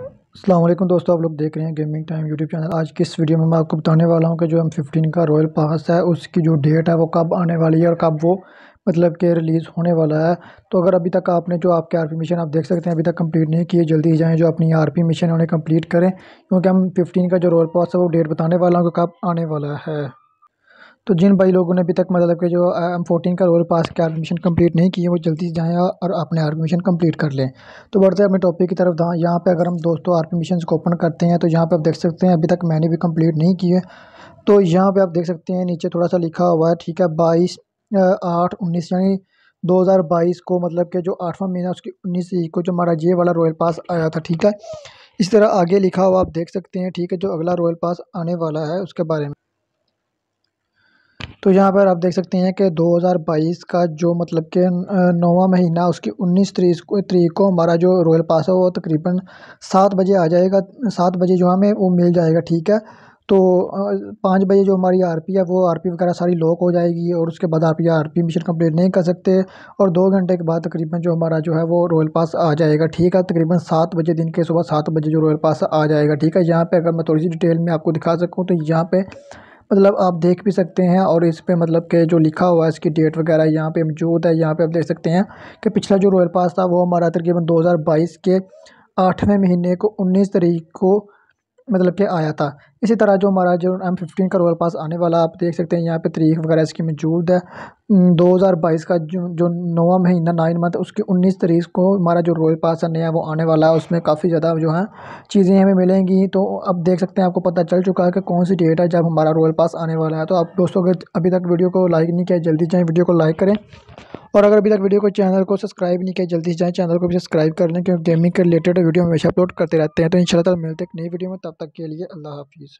अल्लाम दोस्तों आप लोग देख रहे हैं गेमिंग टाइम यूट्यूब चैनल आज की इस वीडियो में मैं आपको बताने वाला हूं कि जो एम फिफ्टीन का रॉयल पास है उसकी जो डेट है वो कब आने वाली है और कब वो मतलब कि रिलीज़ होने वाला है तो अगर अभी तक आपने जो आपके आरपी मिशन आप देख सकते हैं अभी तक कंप्लीट नहीं किए जल्दी ही जाएँ जो अपनी आरपी मिशन है उन्हें कंप्लीट करें क्योंकि हम फिफ्टीन का जो रॉयल पास है वो डेट बताने वाला हूँ कि कब आने वाला है तो जिन भाई लोगों ने अभी तक मतलब कि जो एम फोर्टीन का रोल पास किया एडमिशन कंप्लीट नहीं किए वो जल्दी जाएँ और अपने एडमिशन कंप्लीट कम्प्लीट कर लें तो बढ़ते हैं अपने टॉपिक की तरफ यहाँ पे अगर हम दोस्तों आर पी को ओपन करते हैं तो यहाँ पे आप देख सकते हैं अभी तक मैंने भी कंप्लीट नहीं किए तो यहाँ पर आप देख सकते हैं नीचे थोड़ा सा लिखा हुआ है ठीक है बाईस आठ उन्नीस यानी 2022 को मतलब के जो आठवां महीना उसकी उन्नीस तारीख को जो हमारा ये वाला रॉयल पास आया था ठीक है इस तरह आगे लिखा हुआ आप देख सकते हैं ठीक है जो अगला रॉयल पास आने वाला है उसके बारे में तो यहाँ पर आप देख सकते हैं कि 2022 का जो मतलब के नौवा महीना उसकी 19 तरीक को तरीक को हमारा जो रॉयल पास है वो तकरीबन सात बजे आ जाएगा सात बजे जो हमें वो मिल जाएगा ठीक है तो पाँच बजे जो हमारी आरपी है वो आरपी वगैरह सारी लॉक हो जाएगी और उसके बाद आप ये आर मिशन कम्प्लीट नहीं कर सकते और दो घंटे के बाद तकरीबन जो हमारा जो है वो रॉयल पास आ जाएगा ठीक है तकरीबन सात बजे दिन के सुबह सात बजे जो रॉयल पास आ जाएगा ठीक है यहाँ पर अगर मैं थोड़ी सी डिटेल में आपको दिखा सकूँ तो यहाँ पर मतलब आप देख भी सकते हैं और इस पर मतलब के जो लिखा हुआ है इसकी डेट वगैरह यहाँ पे मौजूद है यहाँ पे आप देख सकते हैं कि पिछला जो रॉयल पास था वो हमारा तकरीबन 2022 के आठवें महीने को 19 तारीख को मतलब कि आया था इसी तरह जो हमारा जो एम फिफ्टीन का रोल पास आने वाला आप देख सकते हैं यहाँ पे तारीख वगैरह इसकी मौजूद है 2022 का जो जो नवा महीना नाइन मंथ उसकी 19 तारीख को हमारा जो रोयल पास है नया वो आने वाला है उसमें काफ़ी ज़्यादा जो है चीज़ें हमें मिलेंगी तो अब देख सकते हैं आपको पता चल चुका है कि कौन सी डेट है जब हमारा रोयल पास आने वाला है तो आप दोस्तों अगर अभी तक वीडियो को लाइक नहीं किया जल्दी चाहें वीडियो को लाइक करें और अगर अभी तक वीडियो को चैनल को सब्सक्राइब नहीं किया जल्दी से जाएँ चैनल को भी सब्सक्राइब कर लें क्योंकि गेमिंग के रिलेटेड वीडियो हमेशा अपलोड करते रहते हैं तो इन मिलते एक नई वीडियो में तब तक के लिए अल्लाह हाफिज़